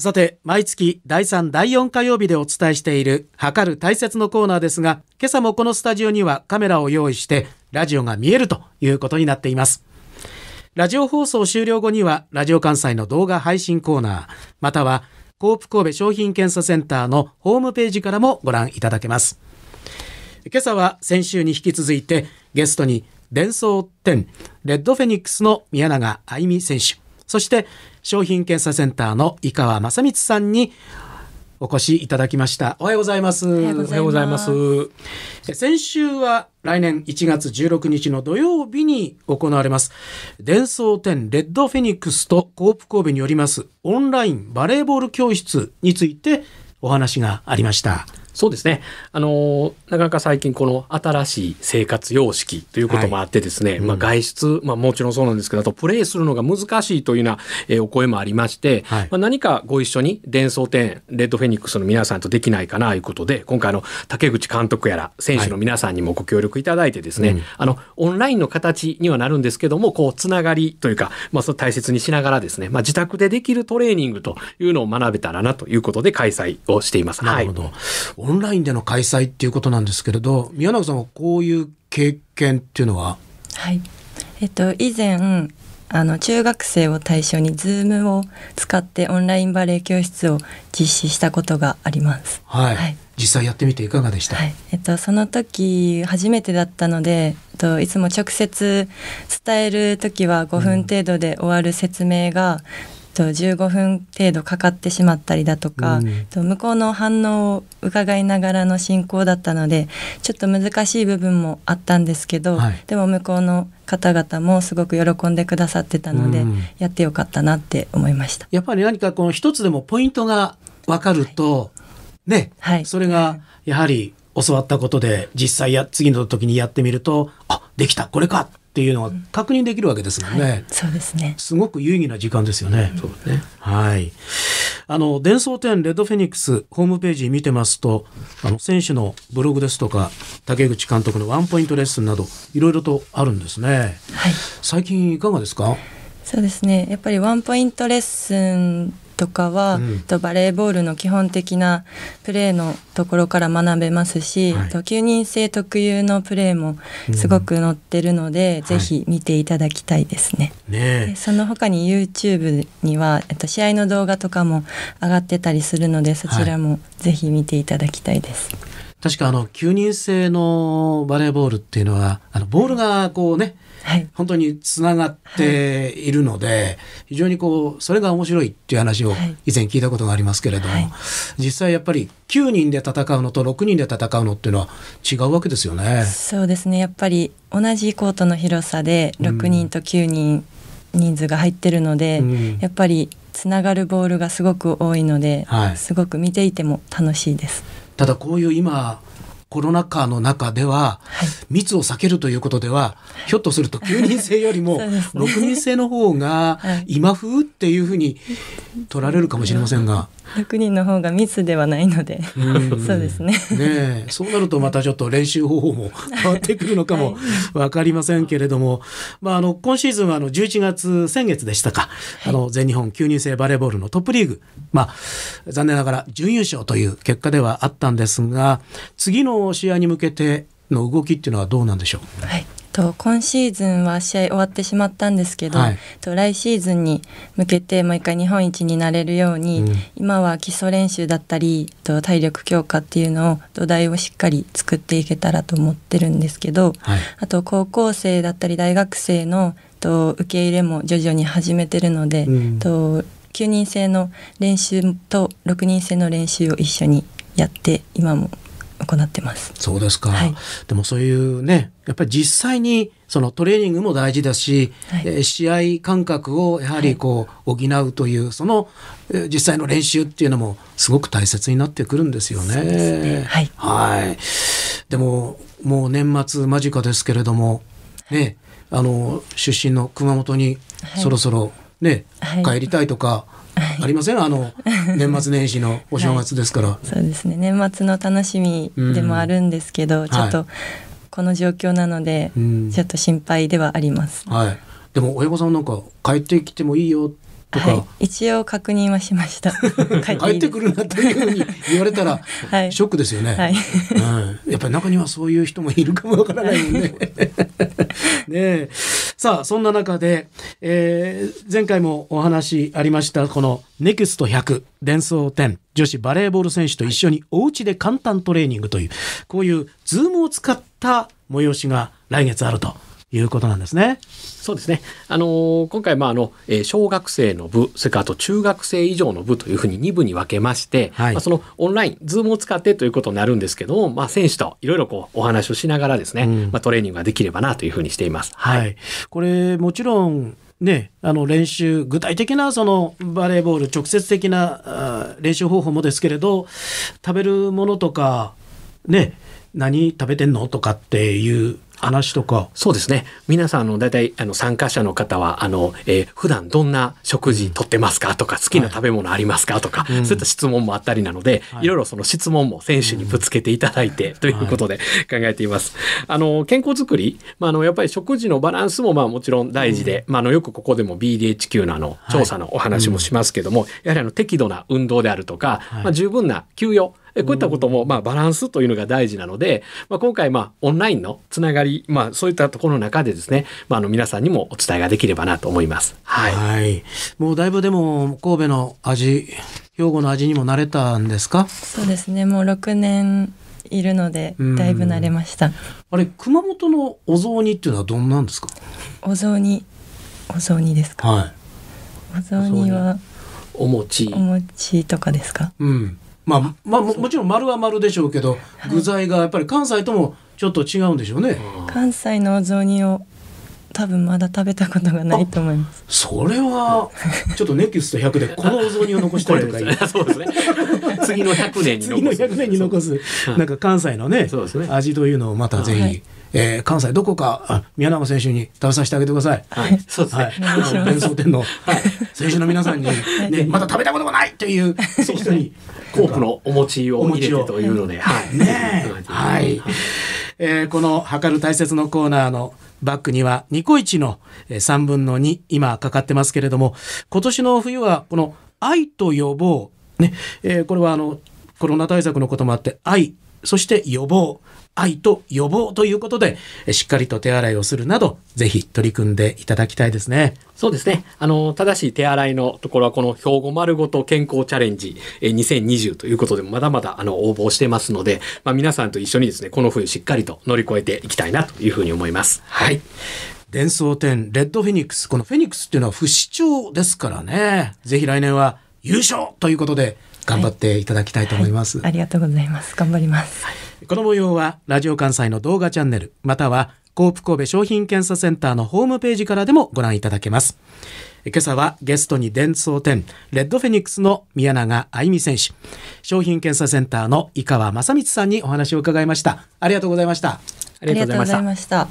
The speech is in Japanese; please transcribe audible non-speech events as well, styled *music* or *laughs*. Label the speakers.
Speaker 1: さて、毎月第3、第4火曜日でお伝えしている、測る大切のコーナーですが、今朝もこのスタジオにはカメラを用意して、ラジオが見えるということになっています。ラジオ放送終了後には、ラジオ関西の動画配信コーナー、または、コープ神戸商品検査センターのホームページからもご覧いただけます。今朝は先週に引き続いて、ゲストに、伝送1レッドフェニックスの宮永愛美選手。そして商品検査センターの井川正光さんにお越しいただきました。おはようございます。おはようございます。ます先週は来年1月16日の土曜日に行われます、伝送展レッドフェニックスとコープ神戸によりますオンラインバ
Speaker 2: レーボール教室についてお話がありました。そうですね。あのなかなか最近この新しい生活様式ということもあってですね、はいうん、まあ、外出、まあ、もちろんそうなんですけど、あとプレイするのが難しいというような、えー、お声もありまして、はい、まあ、何かご一緒に伝送展、レッドフェニックスの皆さんとできないかなということで、今回の竹口監督やら選手の皆さんにもご協力いただいてですね、はいうん、あのオンラインの形にはなるんですけども、こうつながりというか、まあ、そ大切にしながらですね、まあ、自宅でできるトレーニングというのを学べたらなということで開催をしています。なるほど。オンラインでの開催っていう
Speaker 1: ことなんですけれど宮永さんはこういう経験っていうのは
Speaker 3: はいえっと以前あの中学生を対象に Zoom を使ってオンラインバレエ教室を実施したことがあります。
Speaker 1: はい、はい、実際やってみていかがでした、はい、
Speaker 3: えっと、その時初めてだったので、えっと、いつも直接伝える時は5分程度で終わる説明が、と15分程度かかってしまったりだとか、うん、向こうの反応を伺いながらの進行だったのでちょっと難しい部分もあったんですけど、はい、でも向こうの方々もすごく喜んでくださってたので、うん、やってよかったなって思いました。やっぱり何かこの一
Speaker 1: つでもポイントが分かると、はい、ね、はい、それがやはり教わったことで実際や次の時にやってみるとあできたこれかっていうのは確認できるわけですもんね、はい、そうですねすごく有意義な時間ですよね、うん、そうねはいあの伝送展レッドフェニックスホームページ見てますとあの選手のブログですとか竹口監督のワンポイントレッスンなどいろいろとあるんですね、はい、最近いかがですか
Speaker 3: そうですねやっぱりワンポイントレッスンとかは、うん、とバレーボールの基本的なプレーのところから学べますし、はい、と9人制特有のプレーもすごく載ってるので、うん、ぜひ見ていただきたいですね。はい、ねその他に YouTube には、えっと、試合の動画とかも上がってたりするのでそちらもぜひ見ていただきたいです。は
Speaker 1: い確かあの9人制のバレーボールっていうのはあのボールがこうね、はい、本当につながっているので、はい、非常にこうそれが面白いっていう話を以前聞いたことがありますけれども、はい、実際やっぱり9人で戦うのと6人で戦うのっていうのは違うわけですよね。そ
Speaker 3: うですねやっぱり同じコートの広さで6人と9人人数が入ってるので、うん、やっぱりつながるボールがすごく多いので、すごく見ていても楽しいです。ただこういう今
Speaker 1: コロナ禍の中では、はい、密を避けるということでは、ひょっとすると9人制よりも6 *laughs* 人制の方が今風っていうふうに取られるかもしれませんが。
Speaker 3: 6人の方が密ではないので、う *laughs* そうですね
Speaker 1: ねそうなるとまたちょっと練習方法も *laughs* 変わってくるのかもわかりませんけれども、はい、まあ、あの今シーズンはあの11月先月でしたか、あの全日本9人制バレーボールのトップリーグ、まあ、残念ながら準優勝という結果ではあったんですが次のの試合に向けての動きっていうのはどうなんでしょう、は
Speaker 3: いと今シーズンは試合終わってしまったんですけど、はい、と来シーズンに向けてもう一回日本一になれるように、うん、今は基礎練習だったりと体力強化っていうのを土台をしっかり作っていけたらと思ってるんですけど、はい、あと高校生だったり大学生のと受け入れも徐々に始めてるので、うん、と9人制の練習と6人制の練習を一緒にやって今も行ってます。
Speaker 1: そうですか、はい、でもそういうねやっぱり実際にそのトレーニングも大事だし、はい、え試合感覚をやはりこう補うという、はい、その実際の練習っていうのもすごく大切になってくるんですよね。ねはいはいでももう年末間近ですけれども、ね、あの出身の熊本にそろそろね、ね帰りたいとか。*laughs* ありませんあの年末年始の *laughs* お正月ですから、は
Speaker 3: い、そうですね年末の楽しみでもあるんですけど、うん、ちょっとこの状況なので、はい、ちょっと心配ではあります、
Speaker 1: はい、でも親御さんなんか帰ってきてもいいよとか、は
Speaker 3: い、一応確認はしました *laughs*
Speaker 1: 帰ってくるなというふうに言われたら、ショックですよね、はい
Speaker 3: うん、や
Speaker 1: っぱり中にはそういう人もいるかもわからないんでねえさあ、そんな中で、えー、前回もお話ありました、この NEXT100 伝送10女子バレーボール選手と一緒にお家で簡単トレーニングという、こういう
Speaker 2: ズームを使った催しが来月あると。いうことなんですね。そうですね。あのー、今回、まあ、あの、えー、小学生の部、それからあと中学生以上の部というふうに2部に分けまして、はい、まあ、そのオンライン、ズームを使ってということになるんですけども、まあ、選手といろいろこう、お話をしながらですね、うん、まあ、トレーニングができればなというふうにしています。はい、はい、これ、
Speaker 1: もちろん、ね、あの練習、具体的なそのバレーボール、直接的な練習方法もですけれど、食べるものとか、ね、
Speaker 2: 何食べてんのとかっていう話とかそうですね皆さんあの大体あの参加者の方はあの、えー、普段どんな食事とってますかとか好きな食べ物ありますかとか、はい、そういった質問もあったりなので、はい、いろいろその質問も選手にぶつけていただいて、ということで考えています。あの健康づくり、まあ、あのやっぱり食事のバランスもまあもちろん大事で、うん、まあ、あのよくここでも BDHQ のあの調査のお話もしますけども、はいやはりあの適度な運動であるとか、まあ、十分な休養こういったことも、まあ、バランスというのが大事なので、まあ、今回、まあ、オンラインのつながり、まあ、そういったところの中でですね、まあ、あの皆さんにもお伝えができればなと思います。
Speaker 1: はい、はい、もうだいぶでも神戸の味兵庫の味にも慣れたんですか
Speaker 3: そうですねもう6年いるのでだいぶ慣れましたあれ熊本のお雑煮っていうのはどんなんですかお雑煮お雑煮ですか、はい、お雑煮はお餅お餅とかですかうん
Speaker 1: まあ、まあ、もちろん丸は丸でしょうけど具材がやっぱり関西ともちょっと違うんでしょうね。
Speaker 3: 関西のお雑煮を多分まだ食べたことがないと思います
Speaker 1: それは *laughs* ちょっとネクスト100でこのお雑煮を残したいとか *laughs* そうですね次の100年に次の100年に残すなんか関西のね、ね、味というのをまたぜひ、はえー、関西どこかあ宮永選手に食べさせてあげてください。はい、そうですね。はい、弁当店の、はい、選手の皆さんに、ね、まだ食べたことがないという人に、
Speaker 2: コープのお餅を入れてというので、はい、ね、はい、はい
Speaker 1: えー、この「測る大切」のコーナーのバックにはニコイチの3分の2今かかってますけれども今年の冬はこの「愛と予防」ね、えー、これはあのコロナ対策のこともあって「愛」そして予防
Speaker 2: 愛と予防ということでしっかりと手洗いをするなどぜひ取り組んでいただきたいですねそうですねあの正しい手洗いのところはこの兵庫丸ごと健康チャレンジ2020ということでまだまだあの応募してますので、まあ、皆さんと一緒にですねこの冬しっかりと乗り越えていきたいなというふうに思いますはい伝送店、レッド
Speaker 1: フェニックスこのフェニックスっていうのは不死鳥ですからねぜひ来年は優勝ということで頑張っていただきたいと思います、はいは
Speaker 3: い、ありがとうございます頑張ります、こ
Speaker 1: の模様はラジオ関西の動画チャンネルまたはコープ神戸商品検査センターのホームページからでもご覧いただけます今朝はゲストに伝送店レッドフェニックスの宮永愛美選手商品検査センターの井川正光さんにお話を伺いましたありがとうございましたありがとうございました